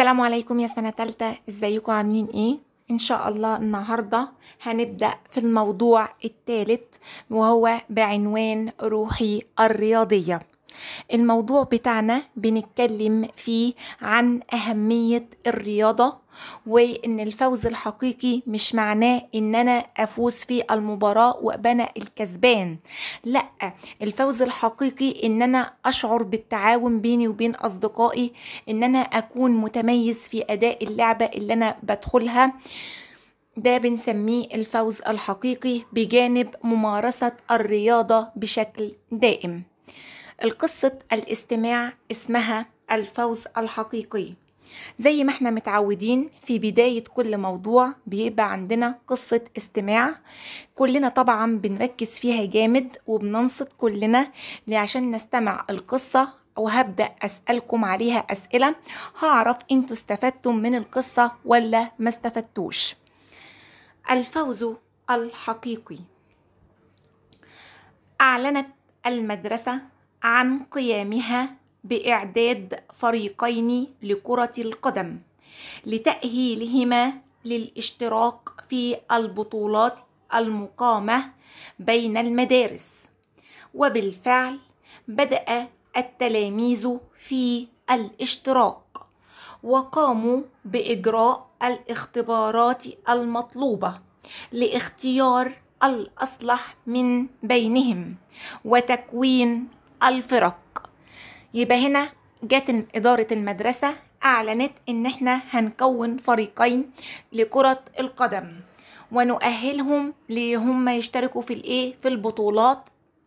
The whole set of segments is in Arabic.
السلام عليكم يا سنة تالتة ازيكم عاملين ايه ان شاء الله النهاردة هنبدأ في الموضوع الثالث وهو بعنوان روحي الرياضية الموضوع بتاعنا بنتكلم فيه عن أهمية الرياضة وان الفوز الحقيقي مش معناه ان انا افوز في المباراه وابقى انا الكسبان لا الفوز الحقيقي ان انا اشعر بالتعاون بيني وبين اصدقائي ان انا اكون متميز في اداء اللعبه اللي انا بدخلها ده بنسميه الفوز الحقيقي بجانب ممارسه الرياضه بشكل دائم القصه الاستماع اسمها الفوز الحقيقي زي ما احنا متعودين في بداية كل موضوع بيبقى عندنا قصة استماع كلنا طبعا بنركز فيها جامد وبننصت كلنا عشان نستمع القصة وهبدأ أسألكم عليها أسئلة هعرف انتوا استفدتم من القصة ولا ما استفدتوش الفوز الحقيقي أعلنت المدرسة عن قيامها باعداد فريقين لكره القدم لتاهيلهما للاشتراك في البطولات المقامه بين المدارس وبالفعل بدا التلاميذ في الاشتراك وقاموا باجراء الاختبارات المطلوبه لاختيار الاصلح من بينهم وتكوين الفرق يبقى هنا جت إدارة المدرسة أعلنت إن إحنا هنكون فريقين لكرة القدم ونؤهلهم لهم يشتركوا في الإيه في البطولات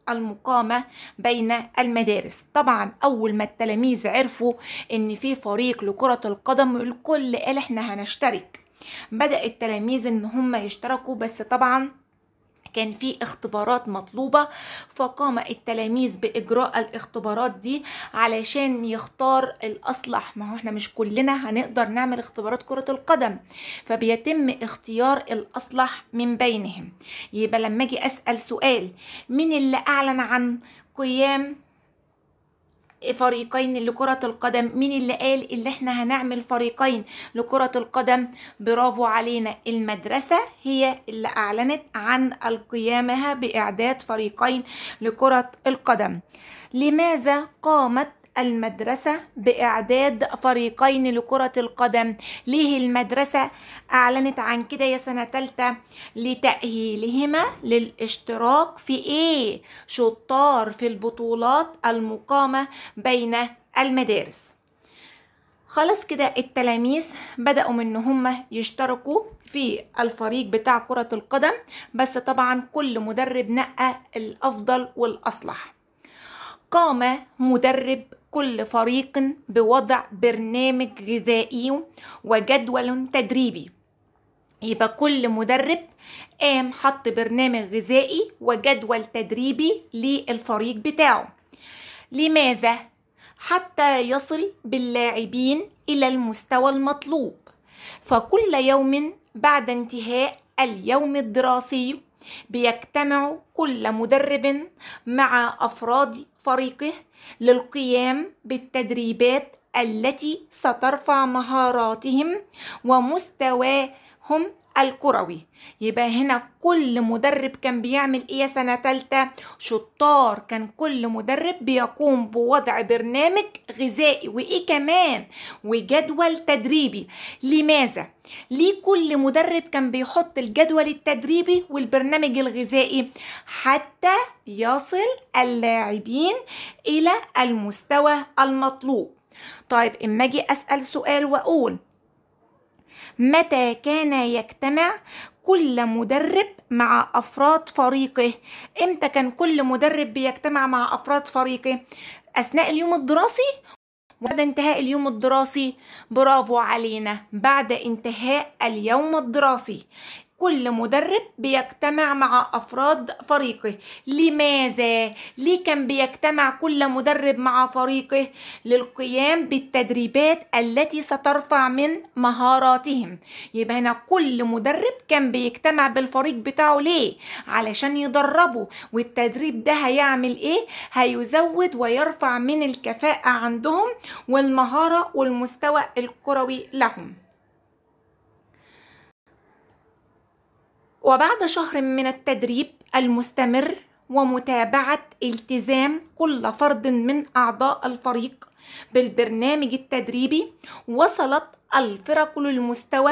المقامة بين المدارس طبعا أول ما التلاميذ عرفوا إن في فريق لكرة القدم الكل قال إحنا هنشترك بدأ التلاميذ إن هم يشتركوا بس طبعا كان في اختبارات مطلوبة فقام التلاميذ بإجراء الاختبارات دي علشان يختار الأصلح ما هو احنا مش كلنا هنقدر نعمل اختبارات كرة القدم فبيتم اختيار الأصلح من بينهم يبقى لما أجي أسأل سؤال مين اللي أعلن عن قيام فريقين لكرة القدم مين اللي قال اللي احنا هنعمل فريقين لكرة القدم برافو علينا المدرسة هي اللي اعلنت عن قيامها باعداد فريقين لكرة القدم لماذا قامت المدرسة بإعداد فريقين لكرة القدم ليه المدرسة أعلنت عن كده يا سنة تالتة لتأهيلهما للاشتراك في إيه شطار في البطولات المقامة بين المدارس خلاص كده التلاميذ بدأوا من هم يشتركوا في الفريق بتاع كرة القدم بس طبعا كل مدرب نقى الأفضل والأصلح قام مدرب كل فريق بوضع برنامج غذائي وجدول تدريبي يبقى كل مدرب قام حط برنامج غذائي وجدول تدريبي للفريق بتاعه لماذا حتى يصل باللاعبين الى المستوى المطلوب فكل يوم بعد انتهاء اليوم الدراسي بيجتمع كل مدرب مع افراد فريقه للقيام بالتدريبات التي سترفع مهاراتهم ومستواهم الكروي يبقى هنا كل مدرب كان بيعمل ايه سنة تالتة شطار كان كل مدرب بيقوم بوضع برنامج غذائي وايه كمان وجدول تدريبي لماذا ليه كل مدرب كان بيحط الجدول التدريبي والبرنامج الغذائي حتى يصل اللاعبين الى المستوى المطلوب طيب اما اجي اسال سؤال واقول متى كان يجتمع كل مدرب مع أفراد فريقه إمتى كان كل مدرب بيجتمع مع أفراد فريقه أثناء اليوم الدراسي بعد انتهاء اليوم الدراسي برافو علينا بعد انتهاء اليوم الدراسي كل مدرب بيجتمع مع أفراد فريقه لماذا؟ ليه كان بيجتمع كل مدرب مع فريقه؟ للقيام بالتدريبات التي سترفع من مهاراتهم يبقى هنا كل مدرب كان بيجتمع بالفريق بتاعه ليه؟ علشان يدربه والتدريب ده هيعمل ايه؟ هيزود ويرفع من الكفاءة عندهم والمهارة والمستوى الكروي لهم وبعد شهر من التدريب المستمر ومتابعة التزام كل فرد من أعضاء الفريق بالبرنامج التدريبي وصلت الفرق للمستوى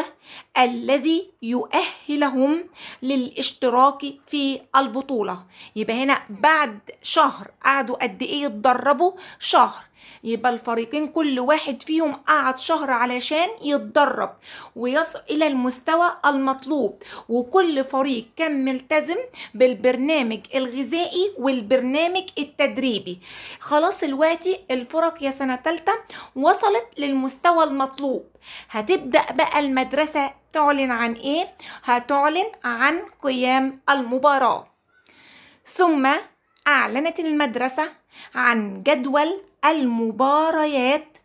الذي يؤهلهم للاشتراك في البطولة يبقى هنا بعد شهر قعدوا قد ايه يتدربوا شهر يبقى الفريقين كل واحد فيهم قعد شهر علشان يتدرب ويصل الى المستوى المطلوب وكل فريق كان ملتزم بالبرنامج الغذائي والبرنامج التدريبي خلاص دلوقتي الفرق يا سنه ثالثه وصلت للمستوى المطلوب هتبدا بقى المدرسه تعلن عن ايه هتعلن عن قيام المباراه ثم اعلنت المدرسه عن جدول المباريات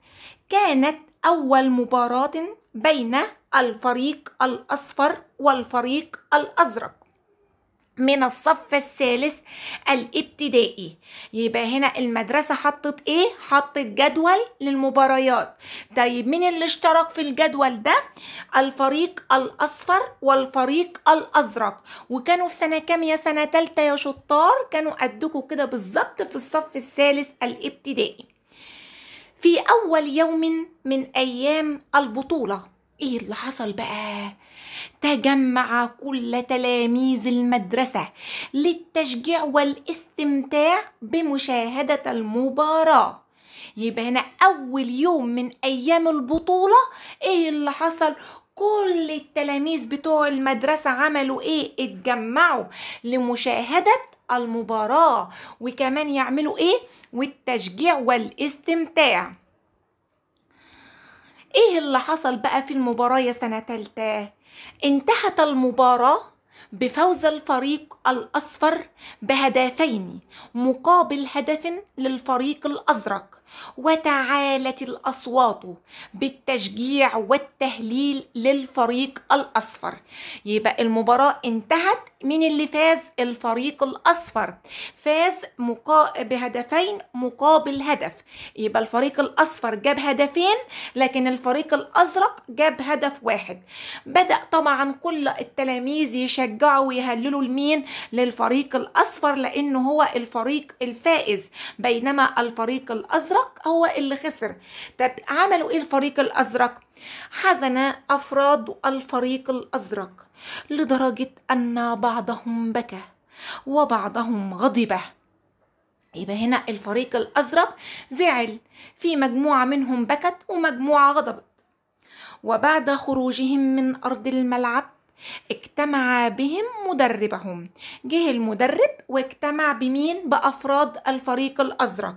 كانت أول مباراة بين الفريق الأصفر والفريق الأزرق من الصف الثالث الابتدائي يبقى هنا المدرسة حطت ايه؟ حطت جدول للمباريات طيب مين اللي اشترك في الجدول ده؟ الفريق الأصفر والفريق الأزرق وكانوا في سنة كام يا سنة تالتة يا شطار؟ كانوا قدكوا كده بالظبط في الصف الثالث الابتدائي في أول يوم من أيام البطولة ايه اللي حصل بقى؟ تجمع كل تلاميذ المدرسة للتشجيع والاستمتاع بمشاهدة المباراة يبقى هنا أول يوم من أيام البطولة إيه اللي حصل كل التلاميذ بتوع المدرسة عملوا إيه اتجمعوا لمشاهدة المباراة وكمان يعملوا إيه والتشجيع والاستمتاع ايه اللي حصل بقى في المباراة يا سنة تالتة انتهت المباراة بفوز الفريق الأصفر بهدفين مقابل هدف للفريق الأزرق وتعالت الأصوات بالتشجيع والتهليل للفريق الأصفر يبقى المباراة انتهت من اللي فاز الفريق الأصفر فاز مقا... بهدفين مقابل هدف يبقى الفريق الأصفر جاب هدفين لكن الفريق الأزرق جاب هدف واحد بدأ طبعا كل التلاميذ يشجعوا ويهللوا لمين للفريق الأصفر لأنه هو الفريق الفائز بينما الفريق الأزرق الازرق هو اللي خسر طب عملوا ايه الفريق الازرق حزن افراد الفريق الازرق لدرجه ان بعضهم بكى وبعضهم غضب يبقى هنا الفريق الازرق زعل في مجموعه منهم بكت ومجموعه غضبت وبعد خروجهم من ارض الملعب اجتمع بهم مدربهم جه المدرب واجتمع بمين بافراد الفريق الازرق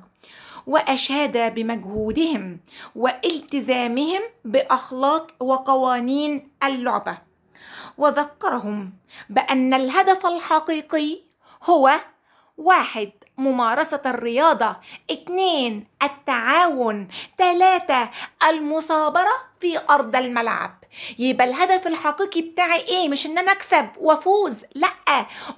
وأشاد بمجهودهم والتزامهم بأخلاق وقوانين اللعبة وذكرهم بأن الهدف الحقيقي هو واحد ممارسة الرياضة اتنين التعاون تلاتة المثابرة في أرض الملعب يبقى الهدف الحقيقي بتاعي ايه مش ان انا اكسب وافوز لا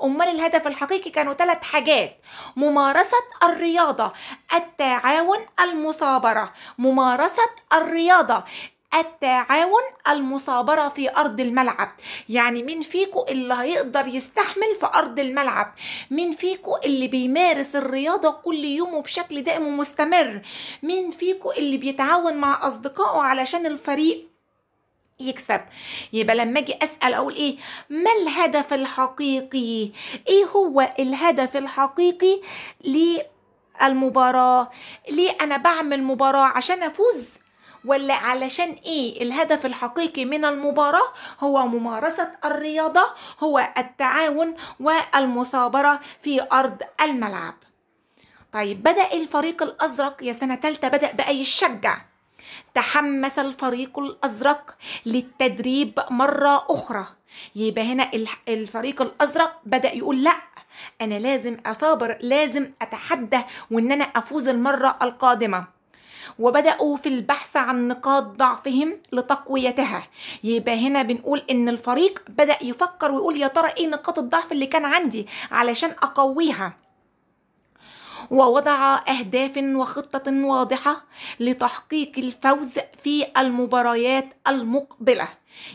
امال الهدف الحقيقي كانوا ثلاث حاجات ممارسة الرياضة التعاون المثابرة ممارسة الرياضة التعاون المصابرة في أرض الملعب يعني مين فيكو اللي هيقدر يستحمل في أرض الملعب مين فيكو اللي بيمارس الرياضة كل يوم وبشكل دائم ومستمر مين فيكو اللي بيتعاون مع أصدقائه علشان الفريق يكسب يبقى لما اجي اسال اقول ايه ما الهدف الحقيقي ايه هو الهدف الحقيقي للمباراه ليه انا بعمل مباراه عشان افوز ولا علشان ايه الهدف الحقيقي من المباراة هو ممارسة الرياضة هو التعاون والمثابرة في أرض الملعب طيب بدأ الفريق الأزرق يا سنة تالتة بدأ بأي يشجع تحمس الفريق الأزرق للتدريب مرة أخرى يبقى هنا الفريق الأزرق بدأ يقول لأ أنا لازم أثابر لازم أتحدى وإن أنا أفوز المرة القادمة وبدأوا في البحث عن نقاط ضعفهم لتقويتها يبقى هنا بنقول ان الفريق بدأ يفكر ويقول يا ترى ايه نقاط الضعف اللي كان عندي علشان اقويها ووضع أهداف وخطة واضحة لتحقيق الفوز في المباريات المقبلة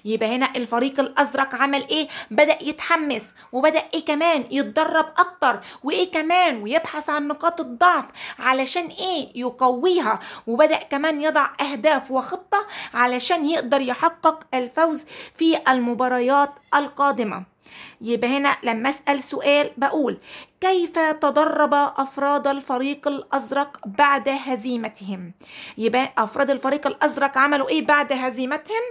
يبقى هنا الفريق الازرق عمل ايه بدا يتحمس وبدا ايه كمان يتدرب اكتر وايه كمان ويبحث عن نقاط الضعف علشان ايه يقويها وبدا كمان يضع اهداف وخطه علشان يقدر يحقق الفوز في المباريات القادمه يبقى هنا لما اسال سؤال بقول كيف تدرب افراد الفريق الازرق بعد هزيمتهم يبقى افراد الفريق الازرق عملوا ايه بعد هزيمتهم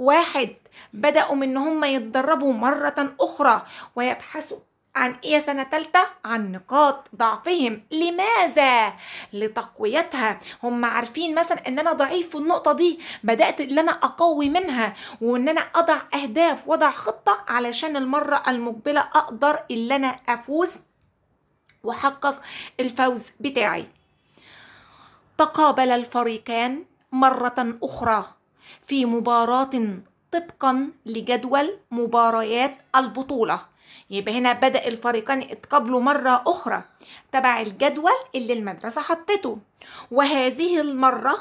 واحد بدأوا من هم يتدربوا مرة أخرى ويبحثوا عن ايه سنه تالتة؟ عن نقاط ضعفهم لماذا لتقويتها هم عارفين مثلا ان انا ضعيف في النقطه دي بدات ان انا اقوي منها وان انا اضع اهداف وضع خطه علشان المره المقبله اقدر ان انا افوز وحقق الفوز بتاعي تقابل الفريقان مره اخرى في مباراة طبقا لجدول مباريات البطولة يبقى هنا بدأ الفريقان يتقابلوا مرة أخرى تبع الجدول اللي المدرسة حطته وهذه المرة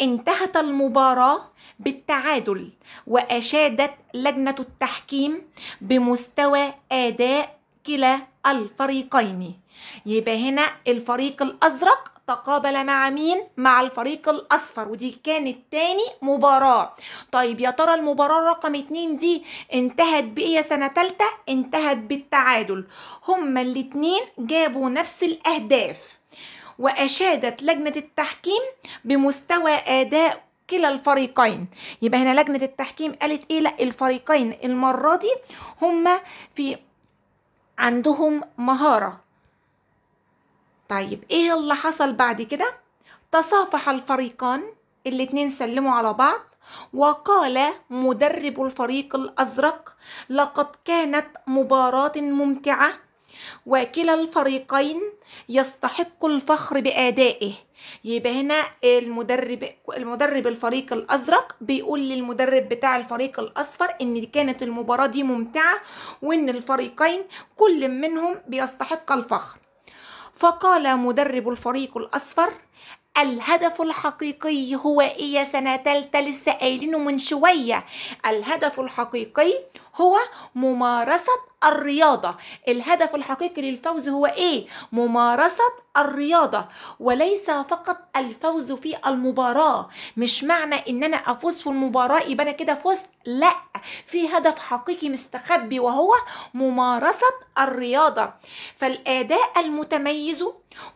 انتهت المباراة بالتعادل وأشادت لجنة التحكيم بمستوى أداء كلا الفريقين يبقى هنا الفريق الأزرق تقابل مع مين مع الفريق الاصفر ودي كانت تاني مباراه طيب يا ترى المباراه رقم اتنين دي انتهت بايه سنه ثالثه انتهت بالتعادل هما الاتنين جابوا نفس الاهداف واشادت لجنه التحكيم بمستوى اداء كلا الفريقين يبقى هنا لجنه التحكيم قالت ايه لا الفريقين المره دي هما في عندهم مهاره طيب ايه اللي حصل بعد كده تصافح الفريقان الاتنين سلموا على بعض وقال مدرب الفريق الازرق لقد كانت مباراه ممتعه وكلا الفريقين يستحق الفخر بادائه يبقى هنا المدرب المدرب الفريق الازرق بيقول للمدرب بتاع الفريق الاصفر ان كانت المباراه دي ممتعه وان الفريقين كل منهم بيستحق الفخر فقال مدرب الفريق الأصفر الهدف الحقيقي هو ايه يا سنه تالته لسه قايلينه من شويه الهدف الحقيقي هو ممارسه الرياضه الهدف الحقيقي للفوز هو ايه ممارسه الرياضه وليس فقط الفوز في المباراه مش معنى ان انا افوز في المباراه يبقى انا كده فزت لا في هدف حقيقي مستخبي وهو ممارسه الرياضه فالاداء المتميز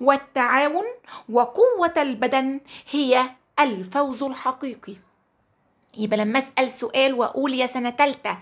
والتعاون وقوه البدن هي الفوز الحقيقي يبقى لما اسال سؤال واقول يا سنه ثالثه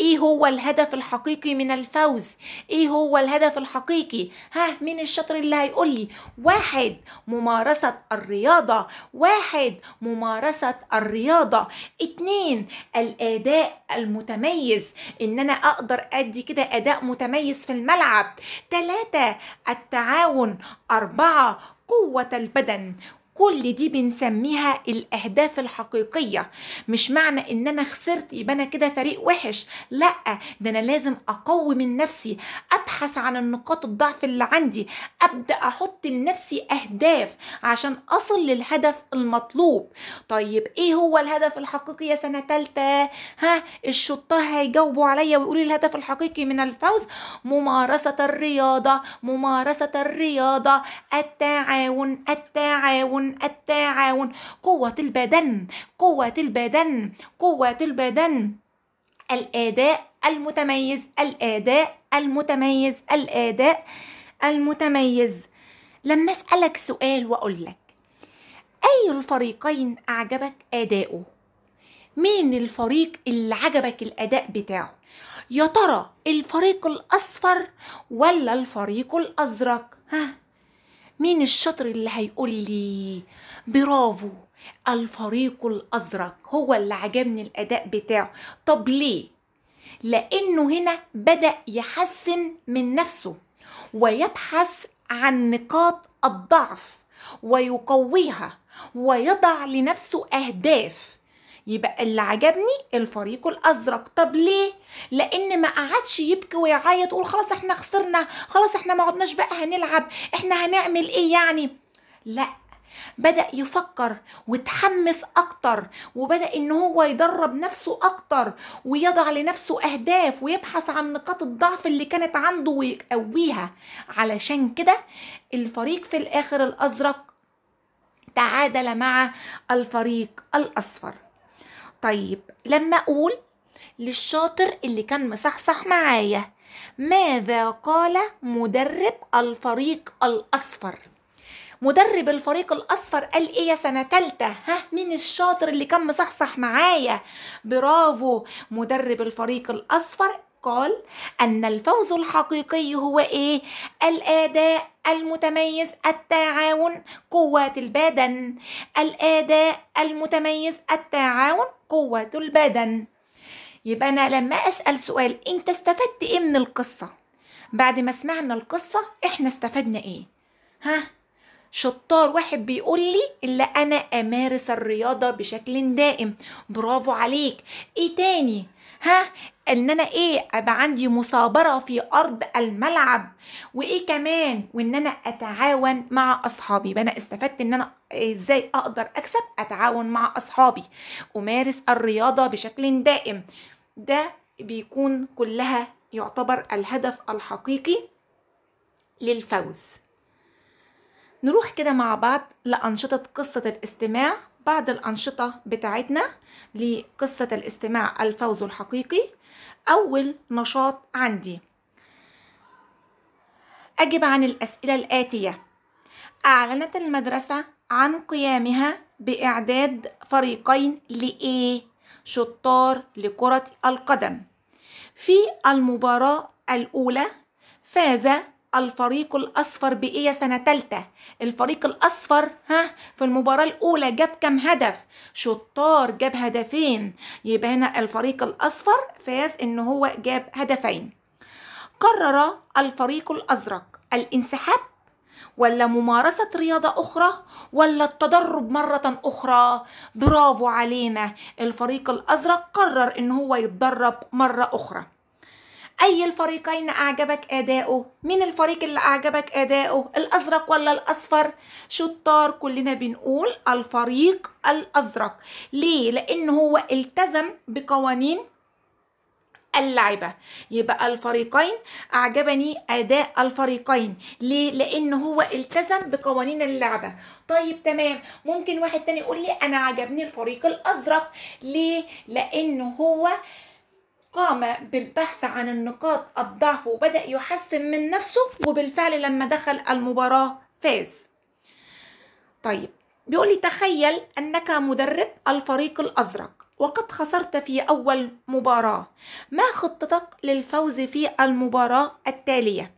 ايه هو الهدف الحقيقي من الفوز ايه هو الهدف الحقيقي ها مين الشاطر اللي هيقول لي واحد ممارسه الرياضه واحد ممارسه الرياضه اتنين الاداء المتميز ان انا اقدر ادي كده اداء متميز في الملعب تلاته التعاون اربعه قوه البدن كل دي بنسميها الاهداف الحقيقيه مش معنى ان انا خسرت يبقى انا كده فريق وحش لا ده انا لازم اقوي من نفسي ابحث عن النقاط الضعف اللي عندي ابدا احط لنفسي اهداف عشان اصل للهدف المطلوب طيب ايه هو الهدف الحقيقي يا سنه ثالثه ها الشطار هيجاوبوا عليا ويقولوا الهدف الحقيقي من الفوز ممارسه الرياضه ممارسه الرياضه التعاون التعاون التعاون التعاون قوة البدن قوة البدن قوة البدن الأداء المتميز الأداء المتميز الأداء المتميز لما أسألك سؤال وأقول لك أي الفريقين أعجبك أداؤه؟ مين الفريق اللي عجبك الأداء بتاعه؟ يا ترى الفريق الأصفر ولا الفريق الأزرق؟ ها مين الشاطر اللي هيقول لي برافو الفريق الازرق هو اللي عجبني الاداء بتاعه طب ليه لانه هنا بدا يحسن من نفسه ويبحث عن نقاط الضعف ويقويها ويضع لنفسه اهداف يبقى اللي عجبني الفريق الازرق طب ليه لان ما قعدش يبكي ويعيط يقول خلاص احنا خسرنا خلاص احنا ما عدناش بقى هنلعب احنا هنعمل ايه يعني لا بدأ يفكر وتحمس أكتر وبدأ إن هو يدرب نفسه أكتر ويضع لنفسه أهداف ويبحث عن نقاط الضعف اللي كانت عنده ويقويها علشان كده الفريق في الآخر الأزرق تعادل مع الفريق الأصفر طيب لما أقول للشاطر اللي كان مصحصح معايا ماذا قال مدرب الفريق الأصفر مدرب الفريق الأصفر قال إيه يا سنة تالتة ها مين الشاطر اللي كان مصحصح معايا برافو مدرب الفريق الأصفر قال أن الفوز الحقيقي هو إيه؟ الأداء المتميز التعاون قوة البدن الأداء المتميز التعاون قوة البدن يبقى أنا لما أسأل سؤال أنت استفدت إيه من القصة؟ بعد ما سمعنا القصة إحنا استفدنا إيه؟ ها؟ شطار واحد بيقول لي إلا انا امارس الرياضه بشكل دائم برافو عليك ايه تاني ها ان انا ايه ابقى عندي مثابره في ارض الملعب وايه كمان وان انا اتعاون مع اصحابي يبقى انا استفدت ان انا ازاي اقدر اكسب اتعاون مع اصحابي امارس الرياضه بشكل دائم ده بيكون كلها يعتبر الهدف الحقيقي للفوز نروح كده مع بعض لأنشطة قصة الاستماع بعض الأنشطة بتاعتنا لقصة الاستماع الفوز الحقيقي أول نشاط عندي أجب عن الأسئلة الآتية أعلنت المدرسة عن قيامها بإعداد فريقين لإيه؟ شطار لكرة القدم في المباراة الأولى فاز الفريق الأصفر بإيه سنة تالتة الفريق الأصفر ها في المباراة الأولى جاب كام هدف شطار جاب هدفين يبقى هنا الفريق الأصفر فاز إن هو جاب هدفين قرر الفريق الأزرق الانسحاب ولا ممارسة رياضة أخرى ولا التدرب مرة أخرى برافو علينا الفريق الأزرق قرر إن هو يتدرب مرة أخرى أي الفريقين أعجبك أداؤه مين الفريق اللي أعجبك أداؤه الأزرق ولا الأصفر شطار كلنا بنقول الفريق الأزرق ليه لأن هو التزم بقوانين اللعبة يبقى الفريقين أعجبني أداء الفريقين ليه؟ لأن هو التزم بقوانين اللعبة طيب تمام ممكن واحد تاني يقول لي أنا عجبني الفريق الأزرق ليه؟ لأن هو آه قام بالبحث عن النقاط الضعف وبدأ يحسن من نفسه وبالفعل لما دخل المباراة فاز طيب بيقول لي تخيل أنك مدرب الفريق الأزرق وقد خسرت في أول مباراة ما خطتك للفوز في المباراة التالية؟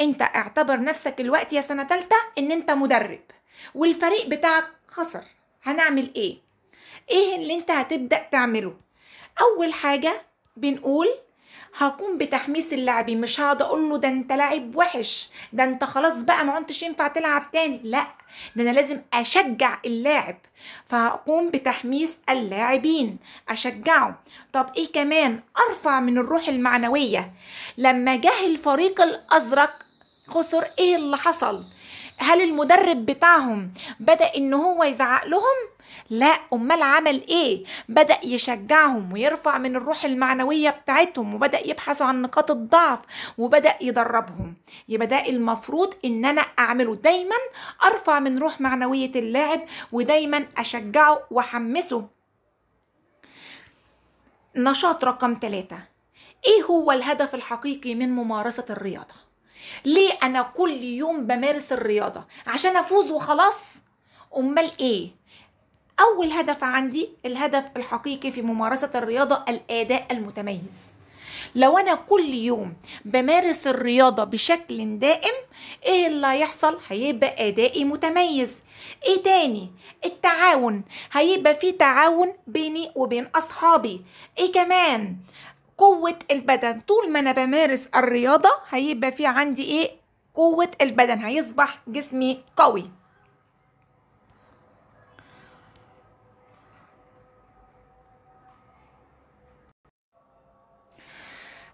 أنت اعتبر نفسك الوقت يا سنة تالتة أن أنت مدرب والفريق بتاعك خسر هنعمل إيه؟ إيه اللي أنت هتبدأ تعمله؟ أول حاجة بنقول هقوم بتحميس اللعبي مش هقعد اقول له ده انت لاعب وحش ده انت خلاص بقى ما عدتش ينفع تلعب تاني لا ده انا لازم اشجع اللاعب فهقوم بتحميس اللاعبين اشجعه طب ايه كمان ارفع من الروح المعنويه لما جه الفريق الازرق خسر ايه اللي حصل هل المدرب بتاعهم بدا ان هو يزعق لهم لا امال عمل ايه بدا يشجعهم ويرفع من الروح المعنويه بتاعتهم وبدا يبحثوا عن نقاط الضعف وبدا يدربهم يبقى ده المفروض ان انا اعمله دايما ارفع من روح معنويه اللاعب ودايما اشجعه واحمسه نشاط رقم ثلاثة ايه هو الهدف الحقيقي من ممارسة الرياضة ليه انا كل يوم بمارس الرياضه عشان افوز وخلاص امال ايه اول هدف عندي الهدف الحقيقي في ممارسه الرياضه الاداء المتميز لو انا كل يوم بمارس الرياضه بشكل دائم ايه اللي هيحصل هيبقى ادائي متميز ايه تاني التعاون هيبقى في تعاون بيني وبين اصحابي ايه كمان قوة البدن طول ما أنا بمارس الرياضة هيبقى في عندي إيه قوة البدن هيصبح جسمي قوي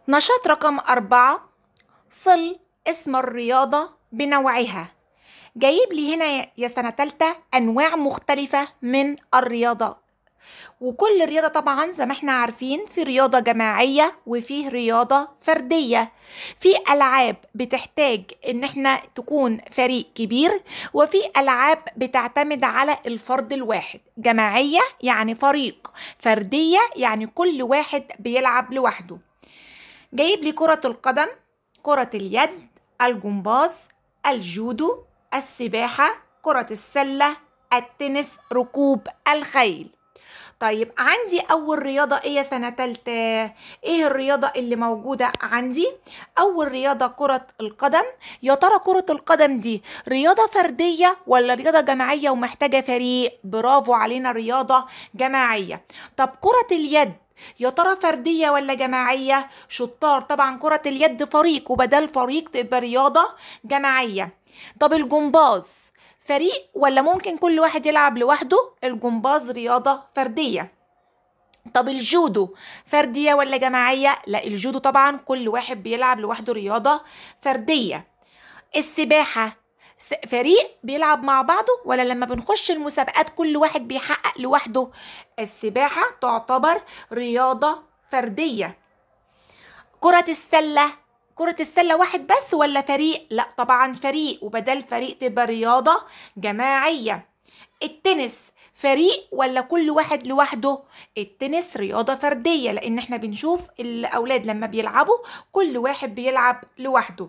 نشاط رقم أربعة صل اسم الرياضة بنوعها جايب لي هنا يا سنة تالتة أنواع مختلفة من الرياضات وكل رياضة طبعا زي ما احنا عارفين في رياضة جماعية وفيه رياضة فردية في ألعاب بتحتاج ان احنا تكون فريق كبير وفي ألعاب بتعتمد على الفرد الواحد جماعية يعني فريق فردية يعني كل واحد بيلعب لوحده جايب لي كرة القدم كرة اليد الجمباز الجودو السباحة كرة السلة التنس ركوب الخيل طيب عندي اول رياضه ايه يا سنه ثالثه ايه الرياضه اللي موجوده عندي اول رياضه كره القدم يا ترى كره القدم دي رياضه فرديه ولا رياضه جماعيه ومحتاجه فريق برافو علينا رياضه جماعيه طب كره اليد يا ترى فردية ولا جماعية؟ شطار طبعا كرة اليد فريق وبدل فريق تبقى رياضة جماعية. طب الجمباز فريق ولا ممكن كل واحد يلعب لوحده الجمباز رياضة فردية طب الجودو فردية ولا جماعية لا الجودو طبعا كل واحد بيلعب لوحده رياضة فردية السباحة فريق بيلعب مع بعضه ولا لما بنخش المسابقات كل واحد بيحقق لوحده السباحة تعتبر رياضة فردية كرة السلة كرة السلة واحد بس ولا فريق؟ لا طبعا فريق وبدل فريق تبقى رياضة جماعية التنس فريق ولا كل واحد لوحده التنس رياضة فردية لأن احنا بنشوف الأولاد لما بيلعبوا كل واحد بيلعب لوحده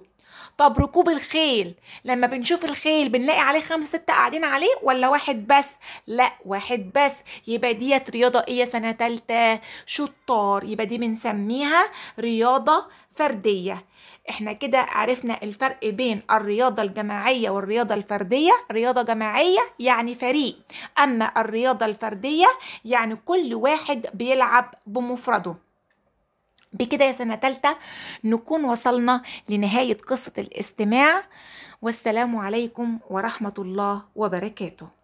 طب ركوب الخيل لما بنشوف الخيل بنلاقي عليه خمسة ستة قاعدين عليه ولا واحد بس لا واحد بس يبقى ديت رياضة ايه سنة تالتة شطار يبقى دي بنسميها رياضة فردية احنا كده عرفنا الفرق بين الرياضة الجماعية والرياضة الفردية رياضة جماعية يعني فريق أما الرياضة الفردية يعني كل واحد بيلعب بمفرده بكده يا سنة تالتة نكون وصلنا لنهاية قصة الاستماع والسلام عليكم ورحمة الله وبركاته